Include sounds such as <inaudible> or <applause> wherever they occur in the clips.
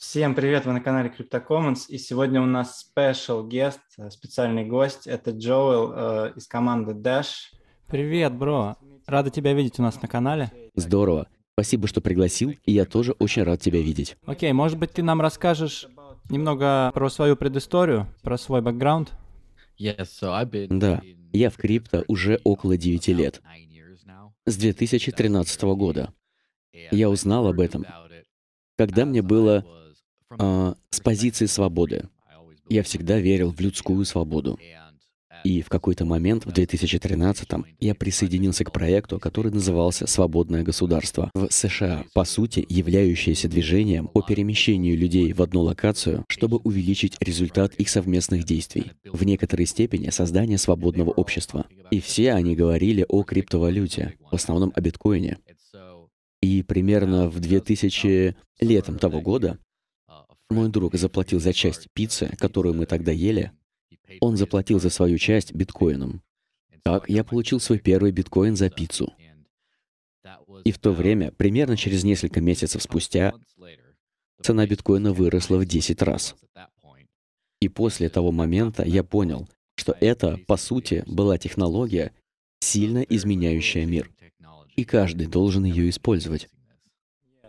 Всем привет, вы на канале Crypto Commons, и сегодня у нас special guest, э, специальный гость, это Джоэл э, из команды Dash. Привет, бро, рада тебя видеть у нас на канале. Здорово, спасибо, что пригласил, и я тоже очень рад тебя видеть. Окей, может быть, ты нам расскажешь немного про свою предысторию, про свой бэкграунд? Yes, so been. Да, я в крипто уже около 9 лет, с 2013 года. Я узнал об этом, когда мне было а, с позиции свободы. Я всегда верил в людскую свободу. И в какой-то момент, в 2013-м, я присоединился к проекту, который назывался «Свободное государство» в США, по сути, являющееся движением по перемещению людей в одну локацию, чтобы увеличить результат их совместных действий, в некоторой степени создание свободного общества. И все они говорили о криптовалюте, в основном о биткоине. И примерно в 2000 летом того года мой друг заплатил за часть пиццы, которую мы тогда ели. Он заплатил за свою часть биткоином. Так я получил свой первый биткоин за пиццу. И в то время, примерно через несколько месяцев спустя, цена биткоина выросла в 10 раз. И после того момента я понял, что это, по сути, была технология, сильно изменяющая мир. И каждый должен ее использовать.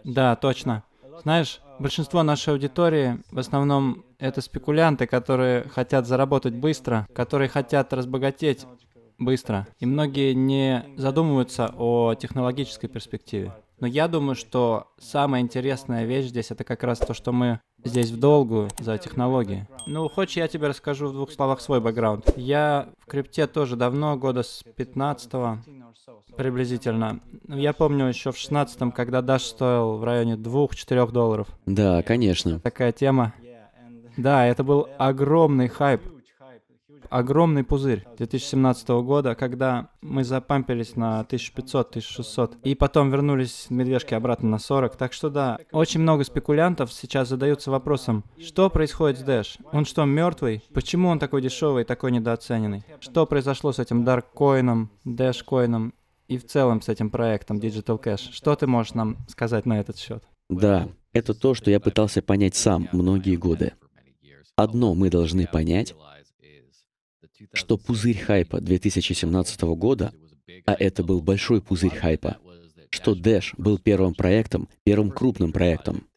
Да, точно. Знаешь, большинство нашей аудитории в основном это спекулянты, которые хотят заработать быстро, которые хотят разбогатеть быстро. И многие не задумываются о технологической перспективе. Но я думаю, что самая интересная вещь здесь это как раз то, что мы здесь в долгу за технологии. Ну, хочешь, я тебе расскажу в двух словах свой бэкграунд. Я в крипте тоже давно, года с 15 -го приблизительно. Ну, я помню еще в 16-м, когда Dash стоил в районе 2-4 долларов. Да, конечно. Такая тема. Да, это был огромный хайп. Огромный пузырь 2017 года, когда мы запампились на 1500-1600 и потом вернулись медвежки обратно на 40. Так что да, очень много спекулянтов сейчас задаются вопросом, что происходит с Dash? Он что, мертвый? Почему он такой дешевый такой недооцененный? Что произошло с этим Dark Coin, Dash Coin и в целом с этим проектом Digital Cash. Что ты можешь нам сказать на этот счет? Да, это то, что я пытался понять сам многие годы. Одно мы должны понять, что пузырь хайпа 2017 года, а это был большой пузырь хайпа, что Dash был первым проектом, первым крупным проектом,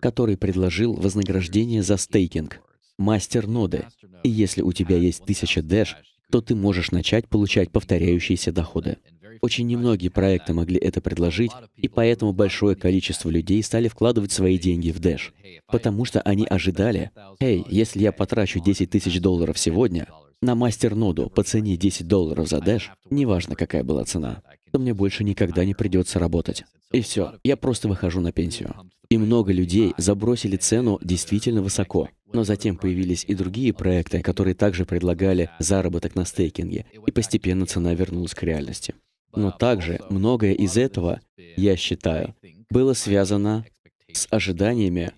который предложил вознаграждение за стейкинг, мастер ноды. И если у тебя есть 1000 Dash, то ты можешь начать получать повторяющиеся доходы. Очень немногие проекты могли это предложить, и поэтому большое количество людей стали вкладывать свои деньги в Dash, потому что они ожидали, «Эй, если я потрачу 10 тысяч долларов сегодня, на мастерноду по цене 10 долларов за Dash, неважно, какая была цена, то мне больше никогда не придется работать. И все, я просто выхожу на пенсию. И много людей забросили цену действительно высоко. Но затем появились и другие проекты, которые также предлагали заработок на стейкинге, и постепенно цена вернулась к реальности. Но также многое из этого, я считаю, было связано с ожиданиями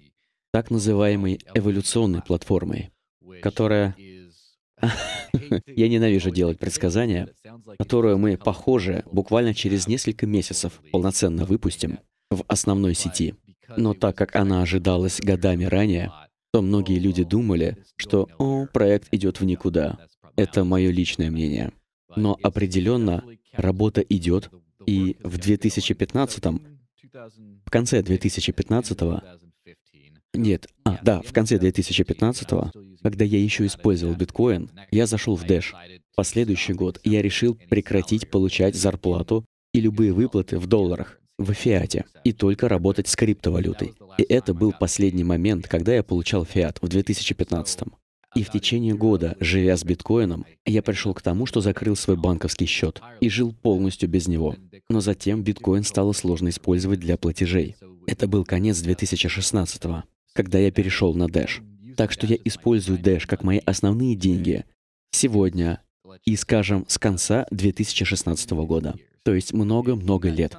так называемой эволюционной платформы, которая... <laughs> я ненавижу делать предсказания, которую мы, похоже, буквально через несколько месяцев полноценно выпустим в основной сети. Но так как она ожидалась годами ранее, то многие люди думали, что «О, проект идет в никуда». Это мое личное мнение. Но определенно Работа идет, и в 2015, в конце 2015, го нет, а, да, в конце 2015, го когда я еще использовал биткоин, я зашел в Dash. Последующий год я решил прекратить получать зарплату и любые выплаты в долларах в фиате и только работать с криптовалютой. И это был последний момент, когда я получал фиат в 2015. -м. И в течение года, живя с биткоином, я пришел к тому, что закрыл свой банковский счет и жил полностью без него. Но затем биткоин стало сложно использовать для платежей. Это был конец 2016 когда я перешел на Dash. Так что я использую Dash как мои основные деньги сегодня и, скажем, с конца 2016 года. То есть много-много лет.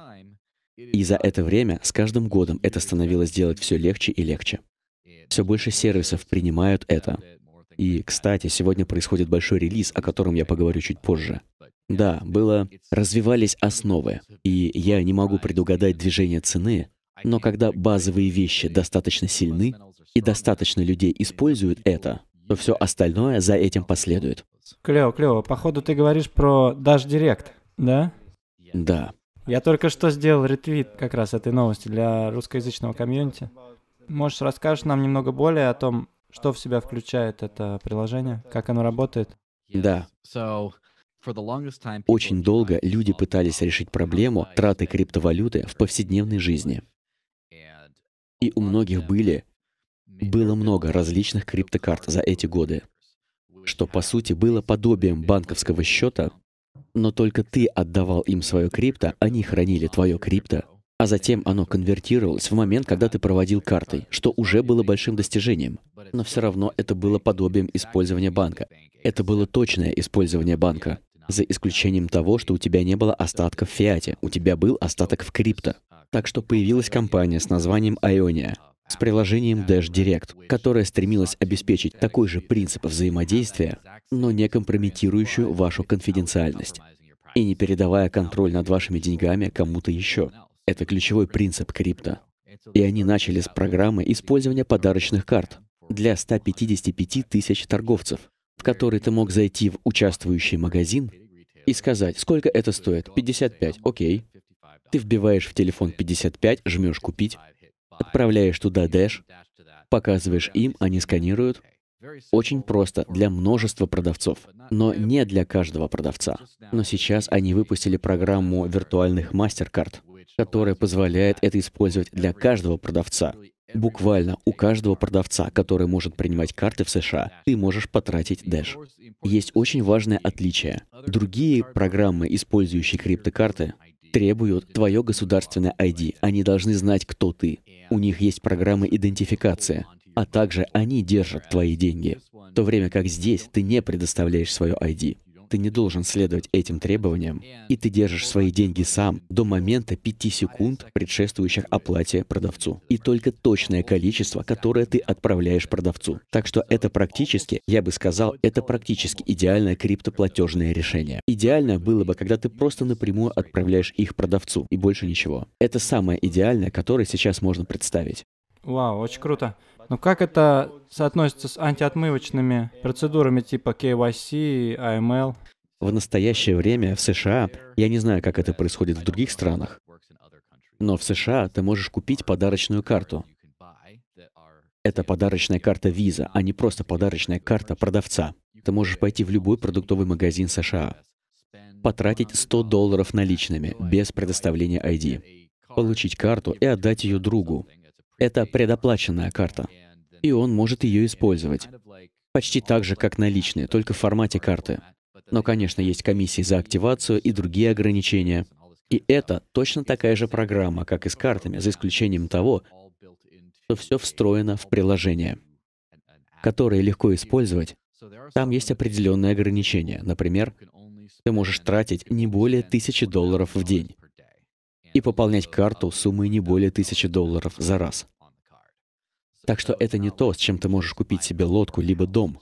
И за это время, с каждым годом, это становилось делать все легче и легче. Все больше сервисов принимают это. И, кстати, сегодня происходит большой релиз, о котором я поговорю чуть позже. Да, было... Развивались основы, и я не могу предугадать движение цены, но когда базовые вещи достаточно сильны, и достаточно людей используют это, то все остальное за этим последует. Клево, клево. Походу ты говоришь про Dash Direct, да? Да. Я только что сделал ретвит как раз этой новости для русскоязычного комьюнити. Можешь расскажешь нам немного более о том, что в себя включает это приложение? Как оно работает? Да. Очень долго люди пытались решить проблему траты криптовалюты в повседневной жизни. И у многих были, было много различных криптокарт за эти годы, что по сути было подобием банковского счета, но только ты отдавал им свое крипто, они хранили твое крипто, а затем оно конвертировалось в момент, когда ты проводил картой, что уже было большим достижением. Но все равно это было подобием использования банка. Это было точное использование банка, за исключением того, что у тебя не было остатков в фиате, у тебя был остаток в крипто. Так что появилась компания с названием Ionia, с приложением Dash Direct, которое стремилось обеспечить такой же принцип взаимодействия, но не компрометирующую вашу конфиденциальность и не передавая контроль над вашими деньгами кому-то еще. Это ключевой принцип крипто. И они начали с программы использования подарочных карт для 155 тысяч торговцев, в которые ты мог зайти в участвующий магазин и сказать, сколько это стоит. 55, окей. Ты вбиваешь в телефон 55, жмешь «Купить», отправляешь туда Dash, показываешь им, они сканируют. Очень просто для множества продавцов, но не для каждого продавца. Но сейчас они выпустили программу виртуальных мастер которая позволяет это использовать для каждого продавца. Буквально у каждого продавца, который может принимать карты в США, ты можешь потратить Dash. Есть очень важное отличие. Другие программы, использующие криптокарты, требуют твое государственное ID. Они должны знать, кто ты. У них есть программы идентификации, а также они держат твои деньги. В то время как здесь ты не предоставляешь свое ID ты не должен следовать этим требованиям, и ты держишь свои деньги сам до момента 5 секунд, предшествующих оплате продавцу. И только точное количество, которое ты отправляешь продавцу. Так что это практически, я бы сказал, это практически идеальное криптоплатежное решение. Идеально было бы, когда ты просто напрямую отправляешь их продавцу, и больше ничего. Это самое идеальное, которое сейчас можно представить. Вау, очень круто. Но ну как это соотносится с антиотмывочными процедурами типа KYC и AML? А в настоящее время в США, я не знаю, как это происходит в других странах, но в США ты можешь купить подарочную карту. Это подарочная карта Visa, а не просто подарочная карта продавца. Ты можешь пойти в любой продуктовый магазин США, потратить 100 долларов наличными, без предоставления ID, получить карту и отдать ее другу, это предоплаченная карта, и он может ее использовать. Почти так же, как наличные, только в формате карты. Но, конечно, есть комиссии за активацию и другие ограничения. И это точно такая же программа, как и с картами, за исключением того, что все встроено в приложение, которое легко использовать. Там есть определенные ограничения. Например, ты можешь тратить не более тысячи долларов в день и пополнять карту суммой не более тысячи долларов за раз. Так что это не то, с чем ты можешь купить себе лодку либо дом.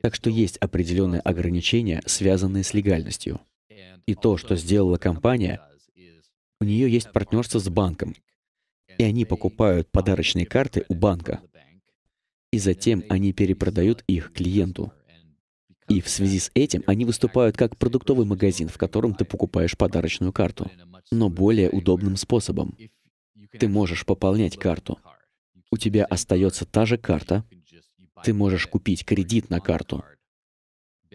Так что есть определенные ограничения, связанные с легальностью. И то, что сделала компания, у нее есть партнерство с банком, и они покупают подарочные карты у банка, и затем они перепродают их клиенту. И в связи с этим они выступают как продуктовый магазин, в котором ты покупаешь подарочную карту но более удобным способом. Ты можешь пополнять карту. У тебя остается та же карта. Ты можешь купить кредит на карту.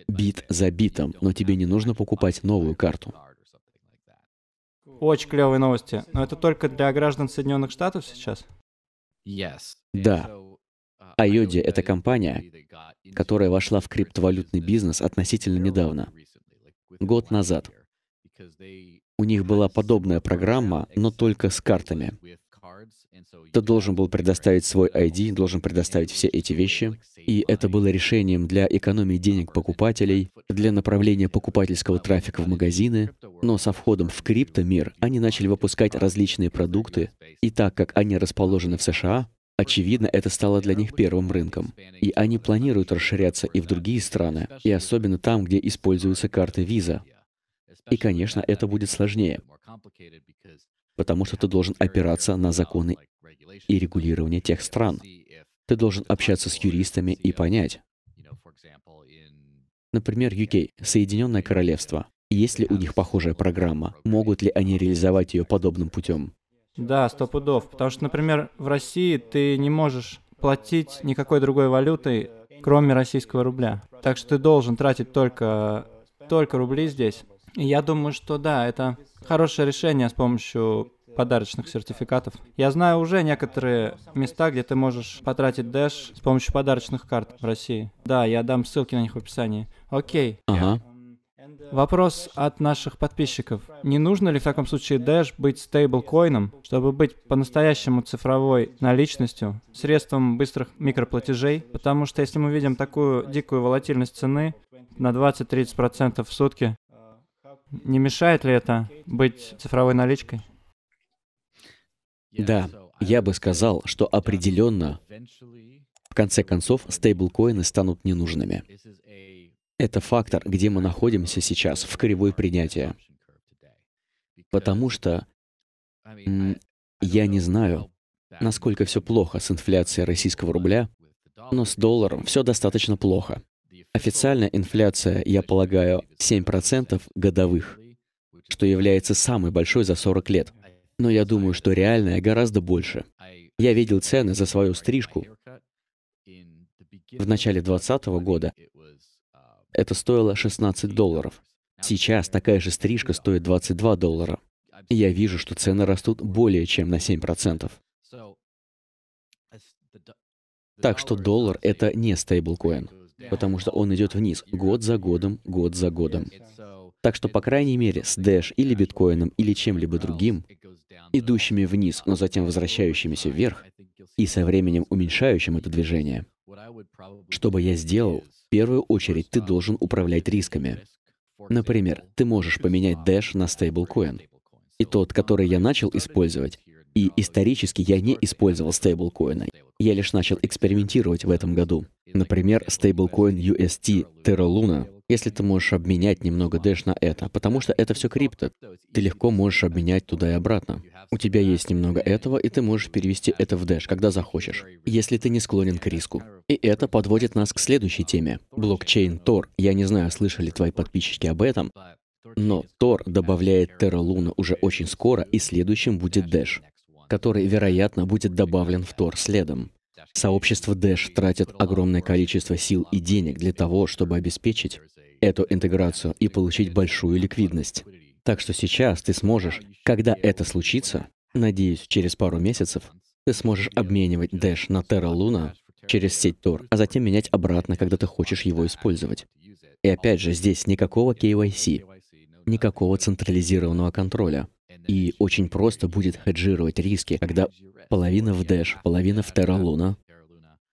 Бит за битом, но тебе не нужно покупать новую карту. Очень клевые новости. Но это только для граждан Соединенных Штатов сейчас? Да. Айоди — это компания, которая вошла в криптовалютный бизнес относительно недавно, год назад. У них была подобная программа, но только с картами. Ты должен был предоставить свой ID, должен предоставить все эти вещи. И это было решением для экономии денег покупателей, для направления покупательского трафика в магазины. Но со входом в криптомир они начали выпускать различные продукты. И так как они расположены в США, очевидно, это стало для них первым рынком. И они планируют расширяться и в другие страны, и особенно там, где используются карты Visa — и, конечно, это будет сложнее, потому что ты должен опираться на законы и регулирование тех стран. Ты должен общаться с юристами и понять. Например, UK, Соединенное Королевство. Есть ли у них похожая программа? Могут ли они реализовать ее подобным путем? Да, сто пудов. Потому что, например, в России ты не можешь платить никакой другой валютой, кроме российского рубля. Так что ты должен тратить только, только рубли здесь. Я думаю, что да, это хорошее решение с помощью подарочных сертификатов. Я знаю уже некоторые места, где ты можешь потратить дэш с помощью подарочных карт в России. Да, я дам ссылки на них в описании. Окей. Ага. Вопрос от наших подписчиков. Не нужно ли в таком случае Dash быть стейблкоином, чтобы быть по-настоящему цифровой наличностью, средством быстрых микроплатежей? Потому что если мы видим такую дикую волатильность цены на 20-30% в сутки, не мешает ли это быть цифровой наличкой? Да, я бы сказал, что определенно, в конце концов, стейблкоины станут ненужными. Это фактор, где мы находимся сейчас в кривой принятия. Потому что я не знаю, насколько все плохо с инфляцией российского рубля, но с долларом все достаточно плохо. Официальная инфляция, я полагаю, 7% годовых, что является самой большой за 40 лет. Но я думаю, что реальная гораздо больше. Я видел цены за свою стрижку в начале 2020 года. Это стоило 16 долларов. Сейчас такая же стрижка стоит 22 доллара. И я вижу, что цены растут более чем на 7%. Так что доллар — это не стейблкоин потому что он идет вниз год за годом, год за годом. Так что, по крайней мере, с Dash или биткоином или чем-либо другим, идущими вниз, но затем возвращающимися вверх, и со временем уменьшающим это движение, что бы я сделал, в первую очередь ты должен управлять рисками. Например, ты можешь поменять Dash на стейблкоин. И тот, который я начал использовать, и исторически я не использовал стейблкоины. Я лишь начал экспериментировать в этом году. Например, стейблкоин UST, Terra Luna, если ты можешь обменять немного дэш на это, потому что это все крипто. Ты легко можешь обменять туда и обратно. У тебя есть немного этого, и ты можешь перевести это в дэш, когда захочешь, если ты не склонен к риску. И это подводит нас к следующей теме. Блокчейн Тор. Я не знаю, слышали твои подписчики об этом, но Тор добавляет Terra Luna уже очень скоро, и следующим будет дэш который, вероятно, будет добавлен в Тор следом. Сообщество Dash тратит огромное количество сил и денег для того, чтобы обеспечить эту интеграцию и получить большую ликвидность. Так что сейчас ты сможешь, когда это случится, надеюсь, через пару месяцев, ты сможешь обменивать Dash на Terra Luna через сеть Tor, а затем менять обратно, когда ты хочешь его использовать. И опять же, здесь никакого KYC, никакого централизированного контроля. И очень просто будет хеджировать риски, когда половина в Dash, половина в Terra Luna,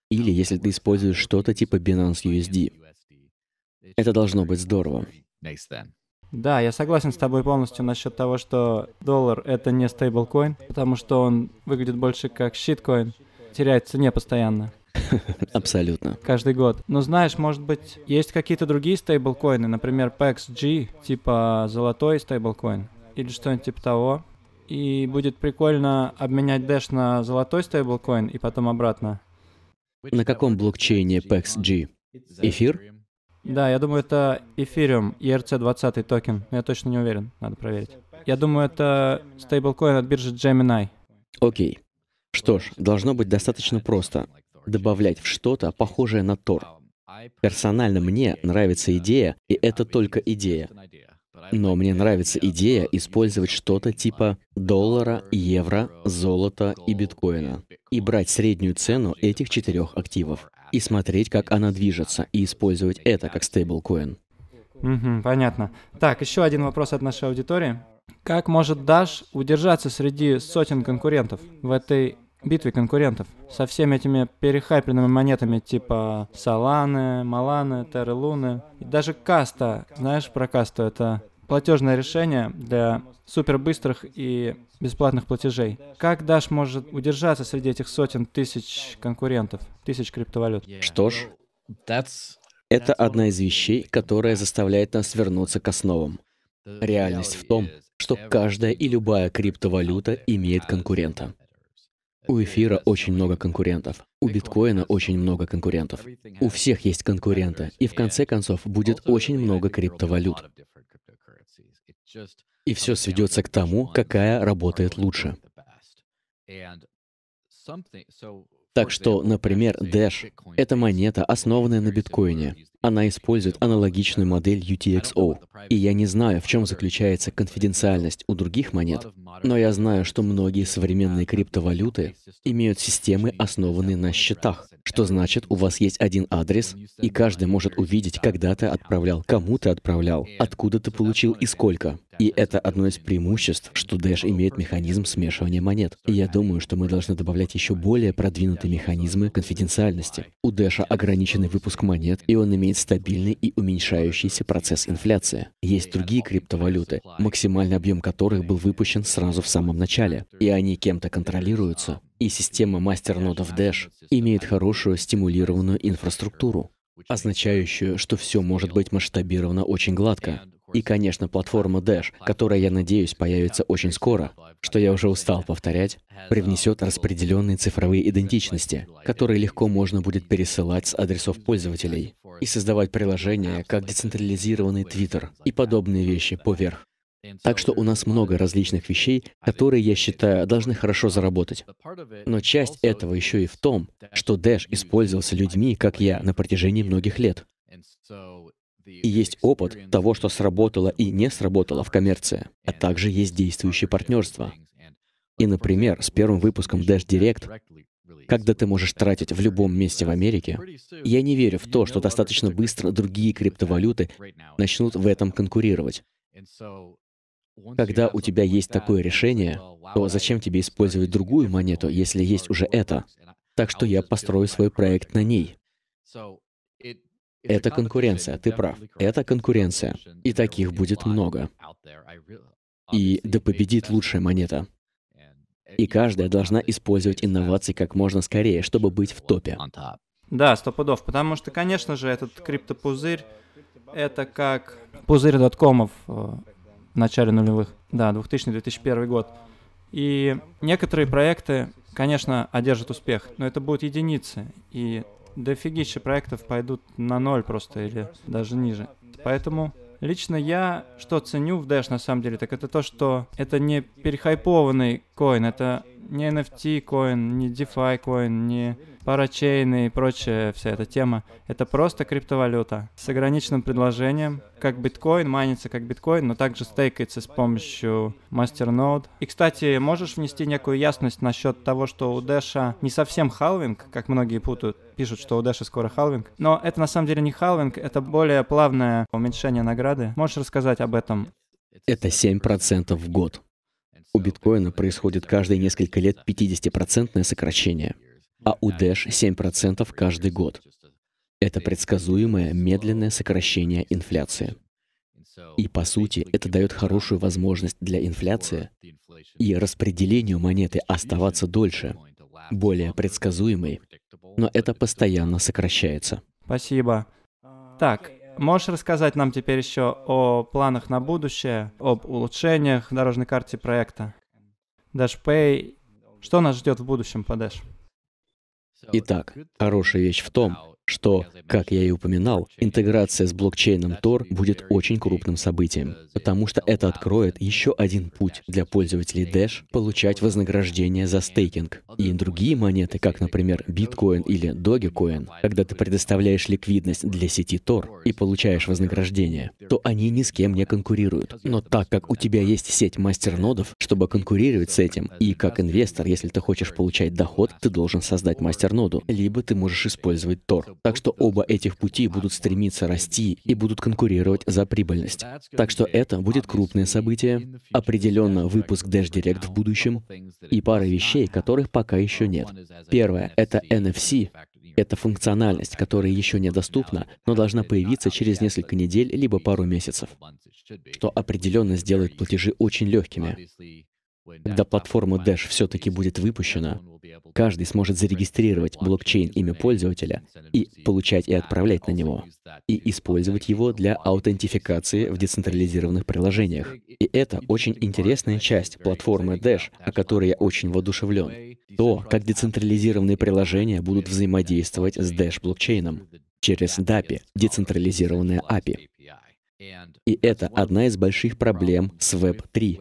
или если ты используешь что-то типа Binance USD. Это должно быть здорово. Да, я согласен с тобой полностью насчет того, что доллар — это не стейблкоин, потому что он выглядит больше как щиткоин, теряет в цене постоянно. <laughs> Абсолютно. Каждый год. Но знаешь, может быть, есть какие-то другие стейблкоины, например, PXG, типа золотой стейблкоин или что-нибудь типа того. И будет прикольно обменять Dash на золотой стейблкоин и потом обратно. На каком блокчейне PEXG? Эфир? Да, я думаю, это Ethereum, ERC20 токен. Я точно не уверен, надо проверить. Я думаю, это стейблкоин от биржи Gemini. Окей. Что ж, должно быть достаточно просто добавлять в что-то похожее на Тор. Персонально мне нравится идея, и это только идея, но мне нравится идея использовать что-то типа доллара, евро, золота и биткоина и брать среднюю цену этих четырех активов и смотреть, как она движется, и использовать это как стейблкоин. Угу, понятно. Так, еще один вопрос от нашей аудитории. Как может Dash удержаться среди сотен конкурентов в этой Битвы конкурентов. Со всеми этими перехайпленными монетами типа Саланы, Маланы, Терры Луны. И даже Каста. Знаешь про Касту? Это платежное решение для супербыстрых и бесплатных платежей. Как Dash может удержаться среди этих сотен тысяч конкурентов, тысяч криптовалют? Что ж, это одна из вещей, которая заставляет нас вернуться к основам. Реальность в том, что каждая и любая криптовалюта имеет конкурента. У эфира очень много конкурентов. У биткоина очень много конкурентов. У всех есть конкуренты. И в конце концов будет очень много криптовалют. И все сведется к тому, какая работает лучше. Так что, например, Dash — это монета, основанная на биткоине. Она использует аналогичную модель UTXO. И я не знаю, в чем заключается конфиденциальность у других монет, но я знаю, что многие современные криптовалюты имеют системы, основанные на счетах, что значит, у вас есть один адрес, и каждый может увидеть, когда ты отправлял, кому ты отправлял, откуда ты получил и сколько. И это одно из преимуществ, что Dash имеет механизм смешивания монет. И я думаю, что мы должны добавлять еще более продвинутые механизмы конфиденциальности. У Dash ограниченный выпуск монет, и он имеет стабильный и уменьшающийся процесс инфляции. Есть другие криптовалюты, максимальный объем которых был выпущен сразу в самом начале, и они кем-то контролируются. И система мастернодов Dash имеет хорошую стимулированную инфраструктуру, означающую, что все может быть масштабировано очень гладко. И, конечно, платформа Dash, которая, я надеюсь, появится очень скоро, что я уже устал повторять, привнесет распределенные цифровые идентичности, которые легко можно будет пересылать с адресов пользователей и создавать приложения, как децентрализированный Твиттер и подобные вещи поверх. Так что у нас много различных вещей, которые, я считаю, должны хорошо заработать. Но часть этого еще и в том, что Dash использовался людьми, как я, на протяжении многих лет. И есть опыт того, что сработало и не сработало в коммерции. А также есть действующие партнерства. И, например, с первым выпуском Dash Direct когда ты можешь тратить в любом месте в Америке, я не верю в то, что достаточно быстро другие криптовалюты начнут в этом конкурировать. Когда у тебя есть такое решение, то зачем тебе использовать другую монету, если есть уже это? Так что я построю свой проект на ней. Это конкуренция, ты прав. Это конкуренция. И таких будет много. И да победит лучшая монета. И каждая должна использовать инновации как можно скорее, чтобы быть в топе. Да, сто пудов. Потому что, конечно же, этот криптопузырь — это как пузырь доткомов э, в начале нулевых. Да, 2000-2001 год. И некоторые проекты, конечно, одержат успех, но это будут единицы. И дофигища проектов пойдут на ноль просто или даже ниже. Поэтому лично я что ценю в Dash на самом деле, так это то, что это не перехайпованный коин, это не NFT коин, не DeFi коин, не парачейны и прочая вся эта тема, это просто криптовалюта с ограниченным предложением, как биткоин, майнится как биткоин, но также стейкается с помощью мастернод. И, кстати, можешь внести некую ясность насчет того, что у Дэша не совсем халвинг, как многие путают, пишут, что у Дэша скоро халвинг, но это на самом деле не халвинг, это более плавное уменьшение награды. Можешь рассказать об этом? Это 7% в год. У биткоина происходит каждые несколько лет 50% сокращение а у Дэш 7% каждый год. Это предсказуемое медленное сокращение инфляции. И по сути, это дает хорошую возможность для инфляции и распределению монеты оставаться дольше, более предсказуемой, но это постоянно сокращается. Спасибо. Так, можешь рассказать нам теперь еще о планах на будущее, об улучшениях дорожной карте проекта? DashPay, что нас ждет в будущем по Dash? Итак, хорошая вещь в том, что, как я и упоминал, интеграция с блокчейном Tor будет очень крупным э, событием, потому что это откроет еще один путь для пользователей Dash получать вознаграждение за стейкинг. И другие монеты, как, например, Bitcoin или Dogecoin, когда ты предоставляешь ликвидность для сети Tor и получаешь вознаграждение, то они ни с кем не конкурируют. Но так как у тебя есть сеть мастернодов, чтобы конкурировать с этим, и как инвестор, если ты хочешь получать доход, ты должен создать мастерноду, либо ты можешь использовать Tor. Так что оба этих пути будут стремиться расти и будут конкурировать за прибыльность. Так что это будет крупное событие, определенно выпуск Dash Direct в будущем и пара вещей, которых пока еще нет. Первое — это NFC, это функциональность, которая еще недоступна, но должна появиться через несколько недель либо пару месяцев, что определенно сделает платежи очень легкими. Когда платформа Dash все-таки будет выпущена, каждый сможет зарегистрировать блокчейн имя пользователя и получать и отправлять на него, и использовать его для аутентификации в децентрализированных приложениях. И это очень интересная часть платформы Dash, о которой я очень воодушевлен. То, как децентрализированные приложения будут взаимодействовать с Dash блокчейном через DAPI, децентрализированная API. И это одна из больших проблем с Web 3,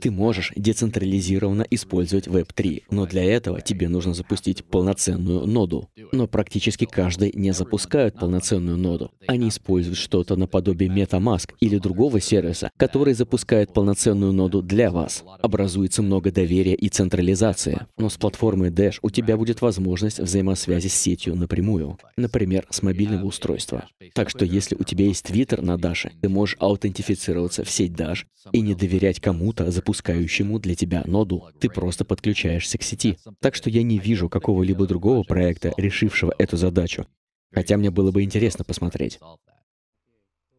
ты можешь децентрализированно использовать Web3, но для этого тебе нужно запустить полноценную ноду. Но практически каждый не запускает полноценную ноду. Они используют что-то наподобие MetaMask или другого сервиса, который запускает полноценную ноду для вас. Образуется много доверия и централизации. Но с платформой Dash у тебя будет возможность взаимосвязи с сетью напрямую. Например, с мобильного устройства. Так что если у тебя есть Twitter на Dash, ты можешь аутентифицироваться в сеть Dash и не доверять кому-то за запускающему для тебя ноду. Ты просто подключаешься к сети. Так что я не вижу какого-либо другого проекта, решившего эту задачу. Хотя мне было бы интересно посмотреть.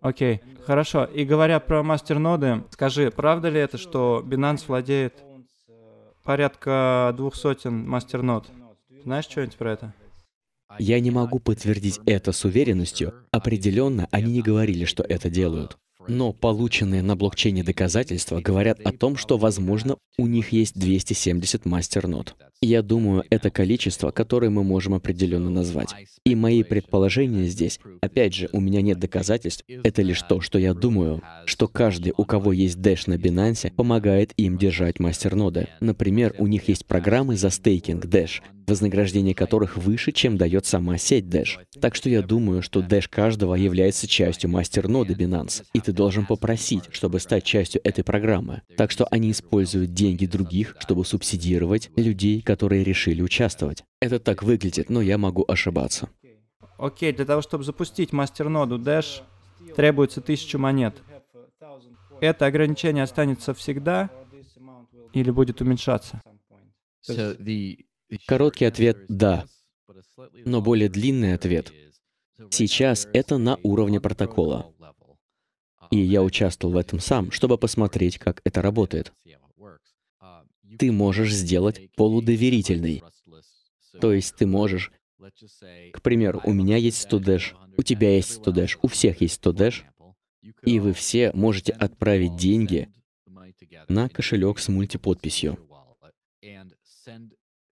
Окей, okay. хорошо. И говоря про мастерноды, скажи, правда ли это, что Binance владеет порядка двух сотен мастернод? Знаешь что-нибудь про это? Я не могу подтвердить это с уверенностью. Определенно, они не говорили, что это делают. Но полученные на блокчейне доказательства говорят о том, что, возможно, у них есть 270 мастернод. Я думаю, это количество, которое мы можем определенно назвать. И мои предположения здесь, опять же, у меня нет доказательств, это лишь то, что я думаю, что каждый, у кого есть Dash на Binance, помогает им держать мастерноды. Например, у них есть программы за стейкинг Dash, вознаграждение которых выше, чем дает сама сеть Dash. Так что я думаю, что Dash каждого является частью мастерноды Binance. И ты должен попросить, чтобы стать частью этой программы. Так что они используют деньги других, чтобы субсидировать людей, которые решили участвовать. Это так выглядит, но я могу ошибаться. Окей, okay, для того, чтобы запустить мастерноду Dash, требуется тысяча монет. Это ограничение останется всегда или будет уменьшаться? Короткий ответ — да. Но более длинный ответ — сейчас это на уровне протокола. И я участвовал в этом сам, чтобы посмотреть, как это работает. Ты можешь сделать полудоверительный. То есть ты можешь... К примеру, у меня есть 100 дэш, у тебя есть 100 дэш, у всех есть 100 дэш, и вы все можете отправить деньги на кошелек с мультиподписью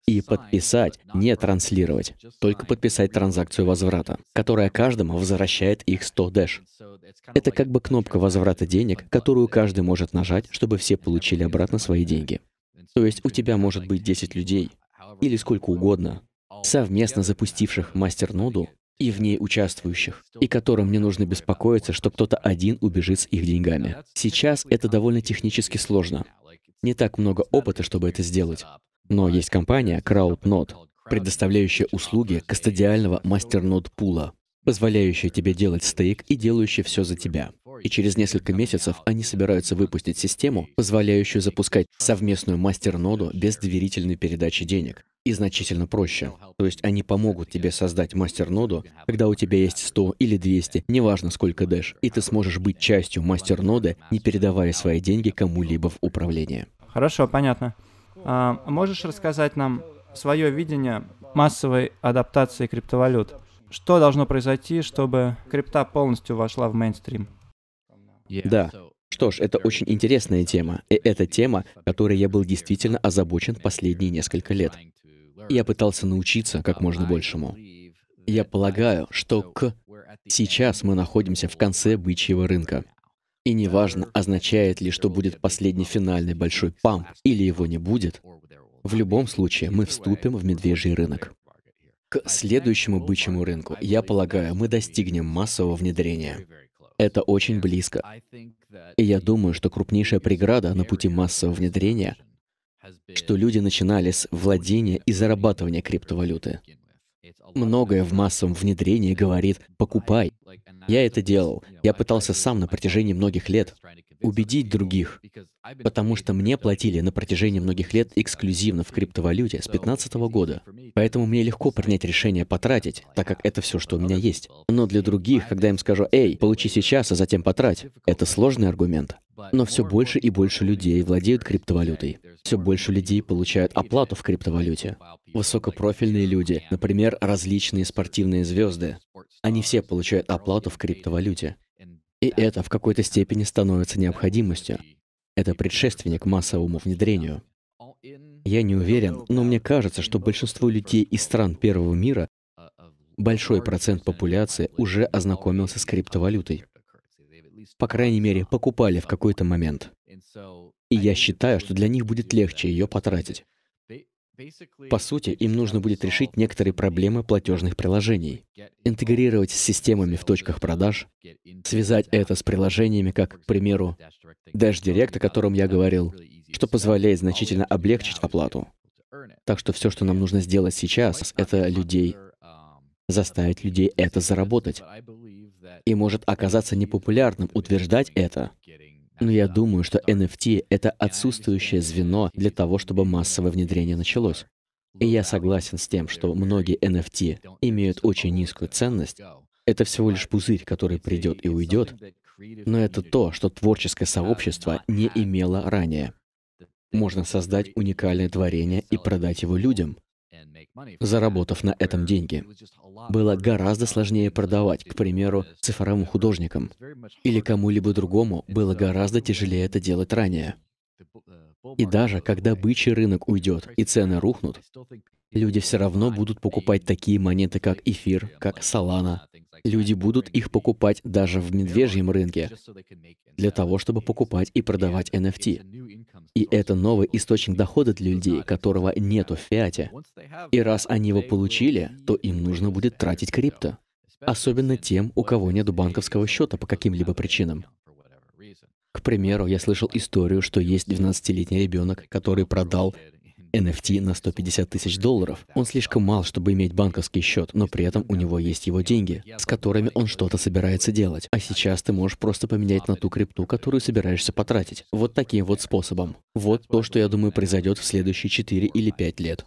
и подписать, не транслировать, только подписать транзакцию возврата, которая каждому возвращает их 100 дэш. Это как бы кнопка возврата денег, которую каждый может нажать, чтобы все получили обратно свои деньги. То есть у тебя может быть 10 людей, или сколько угодно, совместно запустивших мастерноду и в ней участвующих, и которым не нужно беспокоиться, что кто-то один убежит с их деньгами. Сейчас это довольно технически сложно. Не так много опыта, чтобы это сделать. Но есть компания CrowdNode, предоставляющая услуги кастодиального мастернод пула, позволяющая тебе делать стейк и делающая все за тебя. И через несколько месяцев они собираются выпустить систему, позволяющую запускать совместную мастерноду без доверительной передачи денег. И значительно проще. То есть они помогут тебе создать мастерноду, когда у тебя есть 100 или 200, неважно сколько дэш, и ты сможешь быть частью мастерноды, не передавая свои деньги кому-либо в управление. Хорошо, понятно. А, можешь рассказать нам свое видение массовой адаптации криптовалют? Что должно произойти, чтобы крипта полностью вошла в мейнстрим? Да. Что ж, это очень интересная тема, и это тема, которой я был действительно озабочен последние несколько лет. Я пытался научиться как можно большему. Я полагаю, что к сейчас мы находимся в конце бычьего рынка. И неважно, означает ли, что будет последний финальный большой памп, или его не будет, в любом случае мы вступим в медвежий рынок. К следующему бычьему рынку, я полагаю, мы достигнем массового внедрения. Это очень близко. И я думаю, что крупнейшая преграда на пути массового внедрения, что люди начинали с владения и зарабатывания криптовалюты. Многое в массовом внедрении говорит «покупай». Я это делал. Я пытался сам на протяжении многих лет убедить других, потому что мне платили на протяжении многих лет эксклюзивно в криптовалюте с 2015 года. Поэтому мне легко принять решение потратить, так как это все, что у меня есть. Но для других, когда им скажу, эй, получи сейчас, а затем потрать, это сложный аргумент. Но все больше и больше людей владеют криптовалютой. Все больше людей получают оплату в криптовалюте. Высокопрофильные люди, например, различные спортивные звезды, они все получают оплату в криптовалюте. И это в какой-то степени становится необходимостью. Это предшественник массовому внедрению. Я не уверен, но мне кажется, что большинство людей из стран первого мира, большой процент популяции уже ознакомился с криптовалютой. По крайней мере, покупали в какой-то момент. И я считаю, что для них будет легче ее потратить. По сути, им нужно будет решить некоторые проблемы платежных приложений, интегрировать с системами в точках продаж, связать это с приложениями, как, к примеру, Dash Direct, о котором я говорил, что позволяет значительно облегчить оплату. Так что все, что нам нужно сделать сейчас, это людей um, заставить людей это заработать. И может оказаться непопулярным утверждать это, но я думаю, что NFT — это отсутствующее звено для того, чтобы массовое внедрение началось. И я согласен с тем, что многие NFT имеют очень низкую ценность. Это всего лишь пузырь, который придет и уйдет. Но это то, что творческое сообщество не имело ранее. Можно создать уникальное творение и продать его людям заработав на этом деньги. Было гораздо сложнее продавать, к примеру, цифровым художникам. Или кому-либо другому было гораздо тяжелее это делать ранее. И даже когда бычий рынок уйдет и цены рухнут, люди все равно будут покупать такие монеты, как эфир, как салана. Люди будут их покупать даже в медвежьем рынке для того, чтобы покупать и продавать NFT. И это новый источник дохода для людей, которого нету в фиате. И раз они его получили, то им нужно будет тратить крипто. Особенно тем, у кого нет банковского счета по каким-либо причинам. К примеру, я слышал историю, что есть 12-летний ребенок, который продал NFT на 150 тысяч долларов. Он слишком мал, чтобы иметь банковский счет, но при этом у него есть его деньги, с которыми он что-то собирается делать. А сейчас ты можешь просто поменять на ту крипту, которую собираешься потратить. Вот таким вот способом. Вот то, что я думаю произойдет в следующие 4 или 5 лет.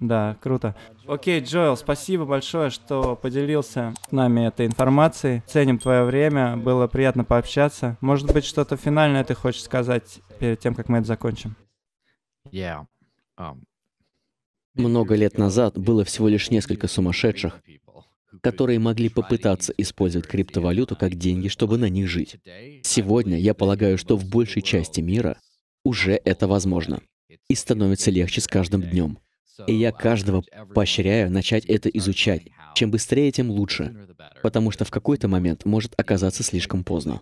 Да, круто. Окей, Джоэл, спасибо большое, что поделился с нами этой информацией. Ценим твое время, было приятно пообщаться. Может быть, что-то финальное ты хочешь сказать перед тем, как мы это закончим? Yeah. Um, Много лет назад было всего лишь несколько сумасшедших, которые могли попытаться использовать криптовалюту как деньги, чтобы на них жить. Сегодня я полагаю, что в большей части мира уже это возможно и становится легче с каждым днем. И я каждого поощряю начать это изучать. Чем быстрее, тем лучше, потому что в какой-то момент может оказаться слишком поздно.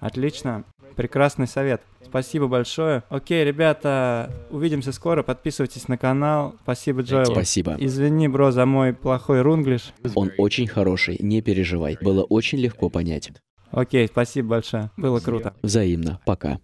Отлично. Прекрасный совет. Спасибо большое. Окей, ребята, увидимся скоро. Подписывайтесь на канал. Спасибо, Джоэл. Спасибо. Извини, бро, за мой плохой рунглиш. Он очень хороший, не переживай. Было очень легко понять. Окей, спасибо большое. Было круто. Взаимно. Пока.